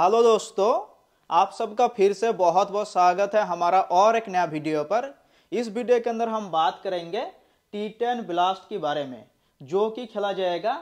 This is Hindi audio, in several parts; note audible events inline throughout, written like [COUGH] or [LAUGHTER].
हेलो दोस्तों आप सबका फिर से बहुत बहुत स्वागत है हमारा और एक नया वीडियो पर इस वीडियो के अंदर हम बात करेंगे टी टेन ब्लास्ट के बारे में जो कि खेला जाएगा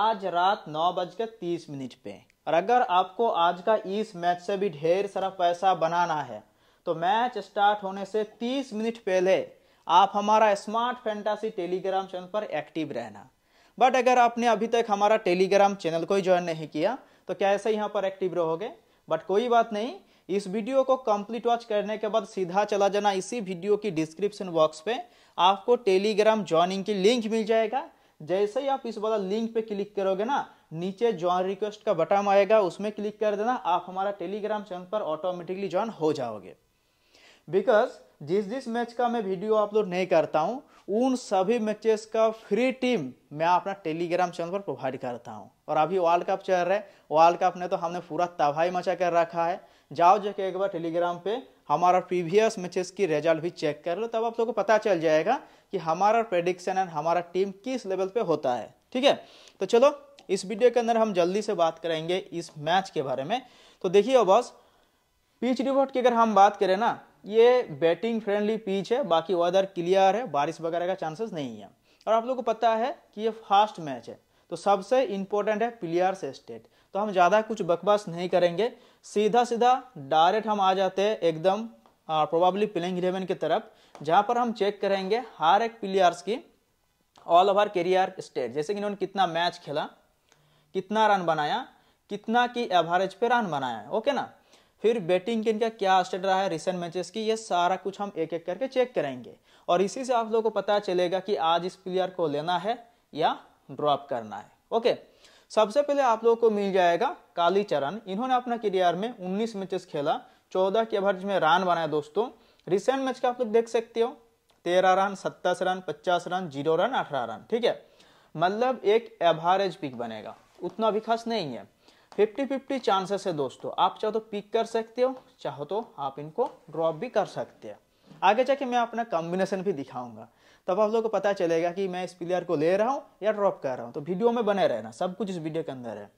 आज रात नौ बजकर तीस मिनट पे और अगर आपको आज का इस मैच से भी ढेर सारा पैसा बनाना है तो मैच स्टार्ट होने से तीस मिनट पहले आप हमारा स्मार्ट फैंटासी टेलीग्राम चैनल पर एक्टिव रहना बट अगर आपने अभी तक हमारा टेलीग्राम चैनल को ज्वाइन नहीं किया तो ऐसे यहाँ पर एक्टिव रहोगे बट कोई बात नहीं इस वीडियो को कंप्लीट वॉच करने के बाद सीधा चला जाना इसी वीडियो की डिस्क्रिप्शन बॉक्स पे आपको टेलीग्राम ज्वाइनिंग की लिंक मिल जाएगा जैसे ही आप इस वाला लिंक पे क्लिक करोगे ना नीचे ज्वाइन रिक्वेस्ट का बटन आएगा उसमें क्लिक कर देना आप हमारा टेलीग्राम चैनल पर ऑटोमेटिकली ज्वाइन हो जाओगे बिकॉज जिस जिस मैच का मैं वीडियो अपलोड नहीं करता हूँ उन सभी मैचेस का फ्री टीम मैं अपना टेलीग्राम चैनल पर प्रोवाइड करता हूँ और अभी वर्ल्ड कप चल रहा है वर्ल्ड कप ने तो हमने पूरा तबाही मचा कर रखा है जाओ जाके एक बार टेलीग्राम पे हमारा प्रीवियस मैचेस की रिजल्ट भी चेक कर लो तब आप लोगों को पता चल जाएगा कि हमारा प्रेडिक्शन एंड हमारा टीम किस लेवल पे होता है ठीक है तो चलो इस वीडियो के अंदर हम जल्दी से बात करेंगे इस मैच के बारे में तो देखिए बॉस पिच रिपोर्ट की अगर हम बात करें ना ये बैटिंग फ्रेंडली पिच है बाकी वेदर क्लियर है बारिश वगैरह का चांसेस नहीं है और आप लोग को पता है कि ये फास्ट मैच है तो सबसे इम्पोर्टेंट है प्लेयर्स स्टेट तो हम ज़्यादा कुछ बकवास नहीं करेंगे सीधा सीधा डायरेक्ट हम आ जाते हैं एकदम प्रोबेबली प्लेइंग इलेवन की तरफ जहाँ पर हम चेक करेंगे हर एक प्लेयर्स की ऑल ओवर करियर स्टेट जैसे कि इन्होंने कितना मैच खेला कितना रन बनाया कितना की एवरेज पे रन बनाया ओके ना फिर बैटिंग के इनका क्या स्टेट रहा है रिसेंट मैचेस की ये सारा कुछ हम एक एक करके चेक करेंगे और इसी से आप लोगों को पता चलेगा कि आज इस प्लेयर को लेना है या ड्रॉप करना है ओके सबसे पहले आप लोगों को मिल जाएगा कालीचरण इन्होंने अपना करियर में 19 मैचेस खेला 14 के एवरेज में रन बनाया दोस्तों रिसेंट मैच का आप लोग देख सकते हो तेरह रन सत्ताईस रन पचास रन जीरो रन अठारह रन ठीक है मतलब एक एवरेज पिक बनेगा उतना भी खास नहीं है फिफ्टी फिफ्टी चांसेस है दोस्तों आप चाहो तो पिक कर सकते हो चाहो तो आप इनको ड्रॉप भी कर सकते हो आगे जाके मैं अपना कॉम्बिनेशन भी दिखाऊंगा तब आप लोगों को पता चलेगा कि मैं इस प्लेयर को ले रहा हूँ या ड्रॉप कर रहा हूँ तो वीडियो में बने रहना सब कुछ इस वीडियो के अंदर है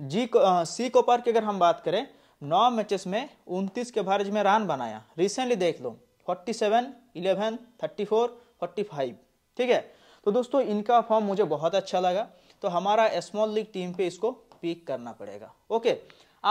जी को, आ, सी कोपर की अगर हम बात करें नौ मैचेस में उनतीस के भारज में रन बनाया रिसेंटली देख लो forty seven eleven thirty four forty five ठीक है तो दोस्तों इनका फॉर्म मुझे बहुत अच्छा लगा तो हमारा स्मॉल लीग टीम पे इसको पीक करना पड़ेगा ओके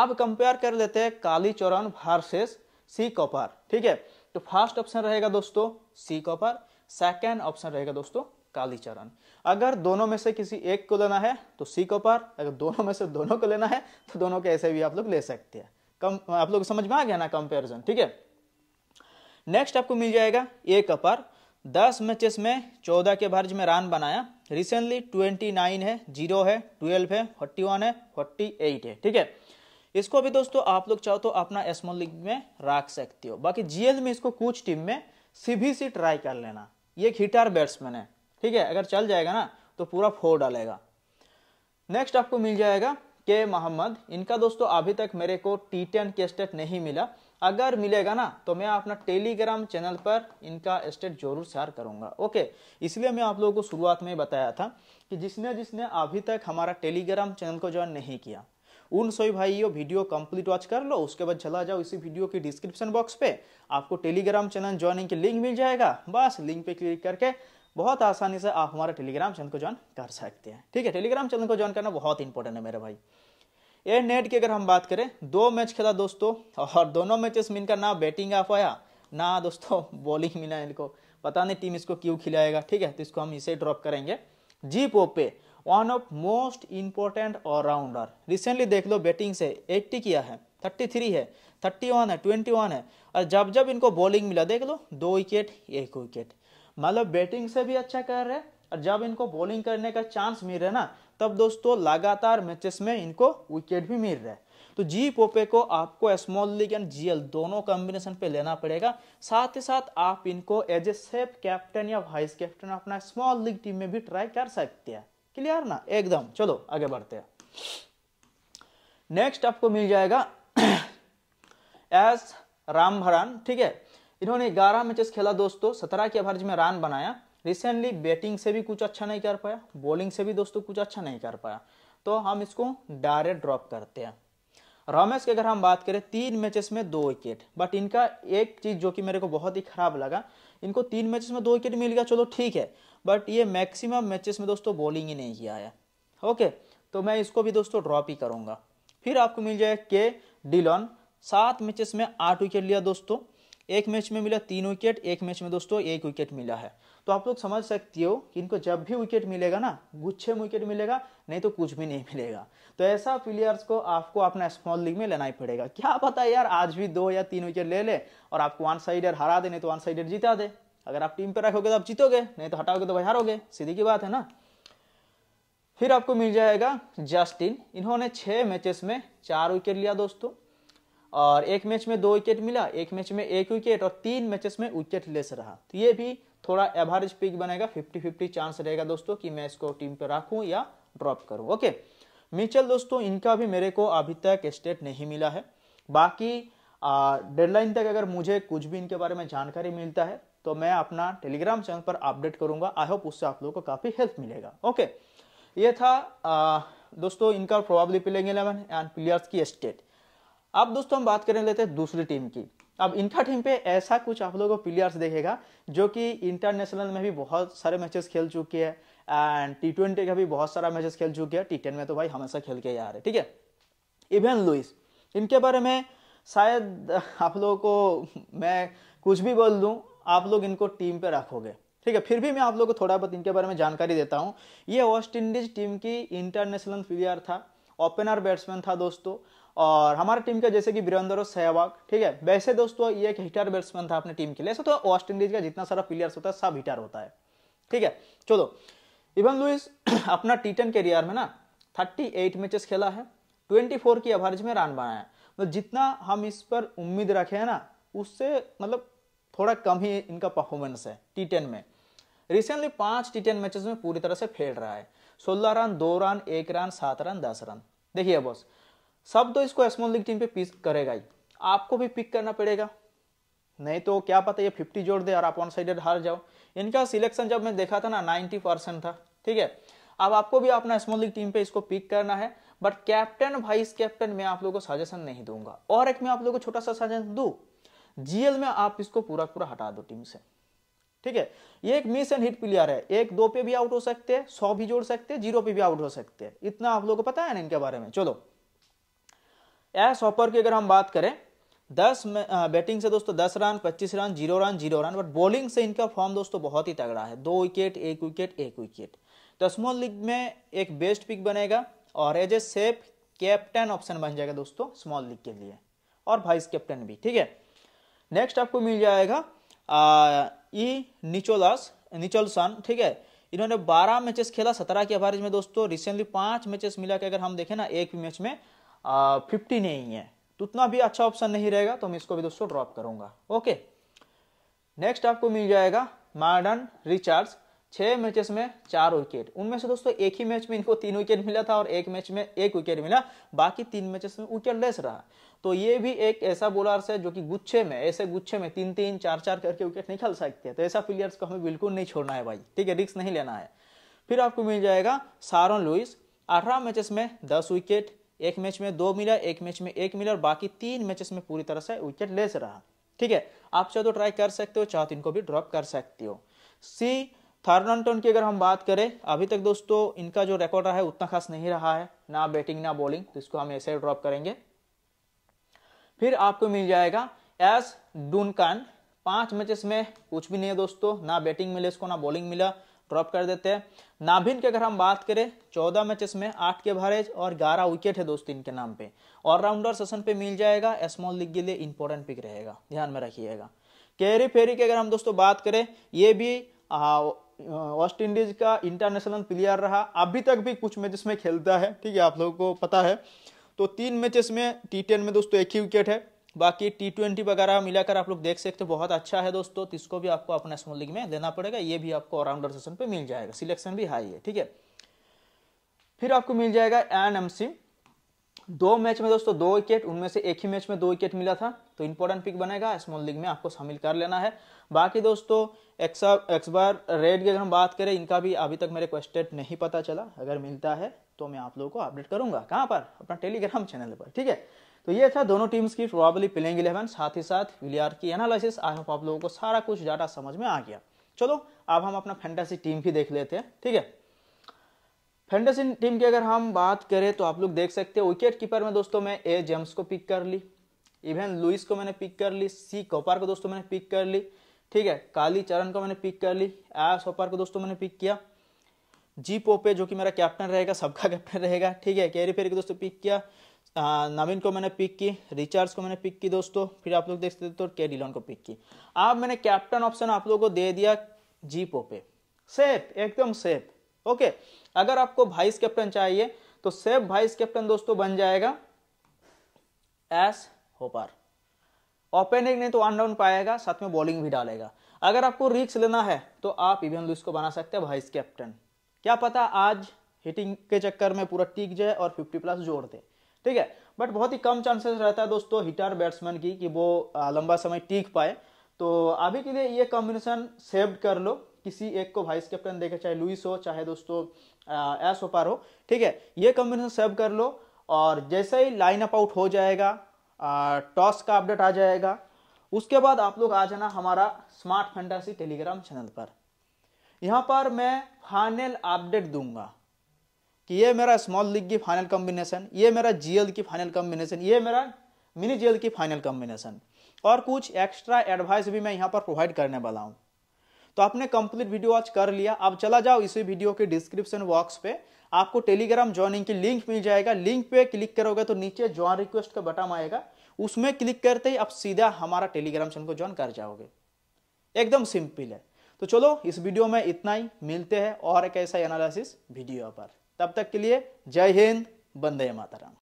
आप कंपेयर कर लेते हैं काली चौरान वर्सेस सी कॉपर ठीक है तो फर्स्ट ऑप्शन रहेगा दोस्तों सी कॉपर सेकेंड ऑप्शन रहेगा दोस्तों काली कालीचरण अगर दोनों में से किसी एक को लेना है तो सी कॉपर अगर दोनों में से दोनों को लेना है तो दोनों के ऐसे भी आप लोग ले सकते हैं कम आप लोग समझ में आ गया ना कंपेरिजन ठीक है नेक्स्ट आपको मिल जाएगा ए कॉपर दस मैचेस में चौदह के भर्ज में रन बनाया रिसेंटली ट्वेंटी नाइन है जीरो है ट्वेल्व है फोर्टी वन है फोर्टी एट है ठीक है इसको भी दोस्तों आप लोग चाहो तो अपना स्मॉल लीग में रख सकते हो बाकी जीएल में इसको कुछ टीम में सीभी सी ट्राई कर लेना ये हिटर बैट्समैन है ठीक है अगर चल जाएगा ना तो पूरा फोर डालेगा नेक्स्ट आपको मिल जाएगा के मोहम्मद इनका दोस्तों अभी तक मेरे को टी टेन के स्टेट नहीं मिला अगर मिलेगा ना तो मैं अपना टेलीग्राम चैनल पर इनका स्टेट जरूर शेयर करूंगा ओके इसलिए मैं आप लोगों को शुरुआत में बताया था कि जिसने जिसने अभी तक हमारा टेलीग्राम चैनल को ज्वाइन नहीं किया उन सभी भाइयों वीडियो कंप्लीट वॉच कर लो उसके बाद चला जाओ इसी वीडियो के डिस्क्रिप्शन बॉक्स पे आपको टेलीग्राम चैनल ज्वाइनिंग की लिंक मिल जाएगा बस लिंक पे क्लिक करके बहुत आसानी से आप हमारा टेलीग्राम चैनल को ज्वाइन कर सकते हैं ठीक है टेलीग्राम चैनल को ज्वाइन करना बहुत इंपॉर्टेंट है मेरे भाई ए नेट की अगर हम बात करें दो मैच खेला दोस्तों और दोनों मैचेस में इनका ना बैटिंग ऑफ आया ना दोस्तों [LAUGHS] बॉलिंग मिला इनको पता नहीं टीम इसको क्यों खिलाएगा ठीक है तो इसको हम इसे ड्रॉप करेंगे G Pope one of most important allrounder recently देख लो बैटिंग से 80 किया है 33 है 31 है 21 है और जब जब इनको बॉलिंग मिला देख लो दो विकेट एक विकेट मतलब बैटिंग से भी अच्छा कर रहे हैं और जब इनको बॉलिंग करने का चांस मिल रहा है ना तब दोस्तों लगातार मैचेस में इनको विकेट भी मिल रहा है तो जी पोपे को आपको स्मॉल लीग एंड जीएल दोनों कॉम्बिनेशन पे लेना पड़ेगा साथ ही साथ आप इनको एज ए सेफ कैप्टन या वाइस कैप्टन अपना स्मॉल लीग टीम में भी ट्राई कर सकते हैं क्लियर ना एकदम चलो आगे बढ़ते हैं नेक्स्ट आपको मिल जाएगा एस [CLEARS THROAT] रामभरान ठीक है इन्होंने 11 मैचेस खेला दोस्तों 17 के एवरेज में रन बनाया रिसेंटली बैटिंग से भी कुछ अच्छा नहीं कर पाया बॉलिंग से भी दोस्तों कुछ अच्छा नहीं कर पाया तो हम इसको डायरेक्ट ड्रॉप करते हैं रमेश की अगर हम बात करें तीन मैचेस में दो विकेट बट इनका एक चीज़ जो कि मेरे को बहुत ही खराब लगा इनको तीन मैचेस में दो विकेट मिल गया चलो ठीक है बट ये मैक्सिमम मैचेस में दोस्तों बॉलिंग ही नहीं किया है ओके तो मैं इसको भी दोस्तों ड्रॉप ही करूंगा फिर आपको मिल जाए के डिलॉन सात मैचेस में आठ विकेट लिया दोस्तों एक मैच में मिला तीन विकेट एक मैच में दोस्तों एक विकेट मिला है तो आप लोग समझ सकती हो कि इनको जब भी विकेट मिलेगा ना गुच्छे में विकेट मिलेगा नहीं तो कुछ भी नहीं मिलेगा तो ऐसा प्लेयर्स को आपको अपना स्मॉल लीग में लेना ही पड़ेगा क्या पता यार आज भी दो या तीन विकेट ले ले और आपको वन साइडर हरा दे नहीं तो वन साइडर जिता दे अगर आप टीम पर रखोगे तो आप जीतोगे नहीं तो हटाओगे तो भाई हारोगे सीधी की बात है ना फिर आपको मिल जाएगा जस्टिन इन्होंने छः मैचेस में चार विकेट लिया दोस्तों और एक मैच में दो विकेट मिला एक मैच में एक विकेट और तीन मैचेस में विकेट लेस रहा तो ये भी थोड़ा एवरेज पिक बनेगा फिफ्टी फिफ्टी चांस रहेगा दोस्तों कि मैं इसको टीम पे रखूं या ड्रॉप करूं ओके मिचल दोस्तों इनका भी मेरे को अभी तक स्टेट नहीं मिला है बाकी डेडलाइन तक अगर मुझे कुछ भी इनके बारे में जानकारी मिलता है तो मैं अपना टेलीग्राम चैनल पर अपडेट करूंगा आई होप उससे आप लोगों को काफ़ी हेल्प मिलेगा ओके ये था आ, दोस्तों इनका probably playing eleven and players की स्टेट अब दोस्तों हम बात करने लेते हैं दूसरी टीम की अब इनका टीम पे ऐसा कुछ आप लोगों को प्लेयर्स देखेगा जो कि इंटरनेशनल में भी बहुत सारे मैचेस खेल चुके हैं एंड टी ट्वेंटी का भी बहुत सारा मैचेस खेल चुके हैं टी टेन में तो भाई हमेशा खेल के यार है ठीक है इवेन लुइस इनके बारे में शायद आप लोगों को मैं कुछ भी बोल दूँ आप लोग इनको टीम पे रखोगे ठीक है फिर भी मैं आप लोग को थोड़ा बहुत इनके बारे में जानकारी देता हूँ ये वेस्ट इंडीज टीम की इंटरनेशनल प्लेयर था ओपनर बैट्समैन था दोस्तों और हमारे टीम का जैसे कि वीरेंद्र सहवाग ठीक है वैसे दोस्तों ये एक हिटर बैट्समैन था अपने टीम के लिए ऐसा तो वेस्ट इंडीज का जितना सारा प्लेयर्स होता है सब हिटर होता है ठीक है चलो इवन लुइस [CLEARS THROAT] अपना टी टेन करियर में ना थर्टी एट मैचेस खेला है ट्वेंटी फोर की एवरेज में रन बनाया तो जितना हम इस पर उम्मीद रखे हैं ना उससे मतलब थोड़ा कम ही इनका परफॉर्मेंस है टी टेन में रिसेंटली पांच टी टेन मैचेस में पूरी तरह से फेल रहा है सोलह रन दो रन एक रन सात रन दस रन देखिए बॉस सब तो इसको स्मॉल लीग टीम पे पिक करेगा ही आपको भी पिक करना पड़ेगा नहीं तो क्या पता ये 50 जोड़ दे और आप वन साइडेड हार जाओ इनका सिलेक्शन जब मैं देखा था ना 90 परसेंट था ठीक है अब आपको भी अपना स्मॉल लीग टीम पे इसको पिक करना है बट कैप्टन वाइस कैप्टन में आप लोगों को सजेशन नहीं दूंगा और एक मैं आप लोगों को छोटा सा सजेशन दू जीएल में आप इसको पूरा पूरा हटा दो टीम से ठीक है ये एक मिस एंड हिट प्लेयर है एक दो पे भी आउट हो सकते हैं सौ भी जोड़ सकते हैं जीरो पे भी आउट हो सकते हैं इतना आप लोगों को पता है ना इनके बारे में चलो एस हॉपर की अगर हम बात करें दस में बैटिंग से दोस्तों दस रन पच्चीस run zero run zero run but bowling से इनका फॉर्म दोस्तों बहुत ही तगड़ा है दो विकेट एक विकेट एक विकेट तो स्मॉल लीग में एक बेस्ट पिक बनेगा और as a safe captain option बन जाएगा दोस्तों स्मॉल लीग के लिए और वाइस कैप्टन भी ठीक है नेक्स्ट आपको मिल जाएगा आ, ई निचोलास निचोलसन ठीक है इन्होंने 12 मैचेस खेला 17 के एवरेज में दोस्तों रिसेंटली पांच मैचेस मिला के अगर हम देखें ना एक मैच में फिफ्टी नहीं है तो उतना भी अच्छा ऑप्शन नहीं रहेगा तो मैं इसको भी दोस्तों ड्रॉप करूंगा ओके नेक्स्ट आपको मिल जाएगा मार्डन रिचार्ज छह मैचेस में चार विकेट उनमें से दोस्तों एक ही मैच में इनको तीन विकेट मिला था और एक मैच में एक विकेट मिला बाकी तीन मैचेस में विकेट लेस रहा तो ये भी एक ऐसा बॉलर है जो कि गुच्छे में ऐसे गुच्छे में तीन तीन चार चार करके विकेट निकल सकते तो ऐसा प्लेयर्स को हमें बिल्कुल नहीं छोड़ना है भाई ठीक है रिक्स नहीं लेना है फिर आपको मिल जाएगा सारोन लुइस अठारह मैचेस में दस विकेट एक मैच में दो मिला एक मैच में एक मिला और बाकी तीन मैचेस में पूरी तरह से विकेट लेस रहा ठीक है आप चाहे तो ट्राई कर सकते हो चाहे तो इनको भी ड्रॉप कर सकते हो सी थर्नटन की अगर हम बात करें अभी तक दोस्तों इनका जो रिकॉर्ड रहा है उतना खास नहीं रहा है ना बैटिंग ना बॉलिंग तो इसको हम ऐसे ड्रॉप करेंगे फिर आपको मिल जाएगा एस डूनकान पांच मैचेस में कुछ भी नहीं है दोस्तों ना बैटिंग मिले इसको ना बॉलिंग मिला ड्रॉप कर देते हैं नाभिन की अगर हम बात करें चौदह मैचेस में आठ के एवरेज और ग्यारह विकेट है दोस्तों इनके नाम पे ऑलराउंडर सेशन पे मिल जाएगा स्मॉल लीग के लिए इंपॉर्टेंट पिक रहेगा ध्यान में रखिएगा कैरी फेरी की अगर हम दोस्तों बात करें ये भी वेस्ट इंडीज का इंटरनेशनल प्लेयर रहा अभी तक भी कुछ मैचेस में खेलता है ठीक है आप लोगों को पता है तो तीन मैचेस में टी टेन में दोस्तों एक ही विकेट है बाकी टी ट्वेंटी वगैरह मिलाकर आप लोग देख सकते हो बहुत अच्छा है दोस्तों तो इसको भी आपको अपना स्मॉल लीग में लेना पड़ेगा ये भी आपको ऑलराउंडर सेशन पे मिल जाएगा सिलेक्शन भी हाई है ठीक है फिर आपको मिल जाएगा एन एम सी दो मैच में दोस्तों दो विकेट उनमें से एक ही मैच में दो विकेट मिला था तो इंपॉर्टेंट पिक बनेगा स्मॉल लीग में आपको शामिल कर लेना है बाकी दोस्तों एक्सा एक्सबार रेड की अगर हम बात करें इनका भी अभी तक मेरे को स्टेट नहीं पता चला अगर मिलता है तो मैं आप लोगों को अपडेट करूंगा कहाँ पर अपना टेलीग्राम चैनल पर ठीक है तो ये था दोनों टीम्स की प्रोबेबली प्लेइंग इलेवन साथ ही साथ विलियर की एनालिसिस आई होप आप लोगों को सारा कुछ डाटा समझ में आ गया चलो अब हम अपना फैंटेसी टीम भी देख लेते हैं ठीक है फैंटेसी टीम की अगर हम बात करें तो आप लोग देख सकते हैं विकेट कीपर में दोस्तों मैं ए जेम्स को पिक कर ली इवन लुइस को मैंने पिक कर ली सी कोपर को दोस्तों मैंने पिक कर ली ठीक है काली चरण को मैंने पिक कर ली एस होपार को दोस्तों मैंने पिक किया जी पोपे जो कि मेरा कैप्टन रहेगा सबका कैप्टन रहेगा ठीक है कैरी फेरी को दोस्तों पिक किया नवीन को मैंने पिक की रिचार्ज को मैंने पिक की दोस्तों फिर आप लोग देख सकते तो के डिलॉन को पिक की अब मैंने कैप्टन ऑप्शन आप लोगों को दे दिया जीपो पे सेफ एकदम सेफ ओके अगर आपको वाइस कैप्टन चाहिए तो सेफ वाइस कैप्टन दोस्तों बन जाएगा एस होपर ओपनिंग नहीं तो वन डाउन पाएगा साथ में बॉलिंग भी डालेगा अगर आपको रिक्स लेना है तो आप इवन लुइस को बना सकते हैं वाइस कैप्टन क्या पता आज हिटिंग के चक्कर में पूरा टिक जाए और 50 प्लस जोड़ दे ठीक है बट बहुत ही कम चांसेस रहता है दोस्तों हिटर बैट्समैन की कि वो लंबा समय टीक पाए तो अभी के लिए ये कॉम्बिनेशन सेव्ड कर लो किसी एक को वाइस कैप्टन देखे चाहे लुइस हो चाहे दोस्तों एस ओपार हो ठीक है ये कॉम्बिनेशन सेव कर लो और जैसे ही लाइन अप आउट हो जाएगा टॉस का अपडेट आ जाएगा उसके बाद आप लोग आ जाना हमारा स्मार्ट फंडासी टेलीग्राम चैनल पर यहाँ पर मैं फाइनल अपडेट दूंगा कि ये मेरा स्मॉल लीग की फाइनल कॉम्बिनेशन ये मेरा जीएल की फाइनल कॉम्बिनेशन ये मेरा मिनी जीएल की फाइनल कॉम्बिनेशन और कुछ एक्स्ट्रा एडवाइस भी मैं यहाँ पर प्रोवाइड करने वाला हूँ तो आपने कंप्लीट वीडियो वॉच कर लिया आप चला जाओ इसी वीडियो के डिस्क्रिप्शन बॉक्स पे आपको टेलीग्राम ज्वाइनिंग की लिंक मिल जाएगा लिंक पे क्लिक करोगे तो नीचे ज्वाइन रिक्वेस्ट का बटन आएगा उसमें क्लिक करते ही आप सीधा हमारा टेलीग्राम चैनल को ज्वाइन कर जाओगे एकदम सिंपल है तो चलो इस वीडियो में इतना ही मिलते हैं और एक ऐसा एनालिसिस वीडियो पर तब तक के लिए जय हिंद बंदे राम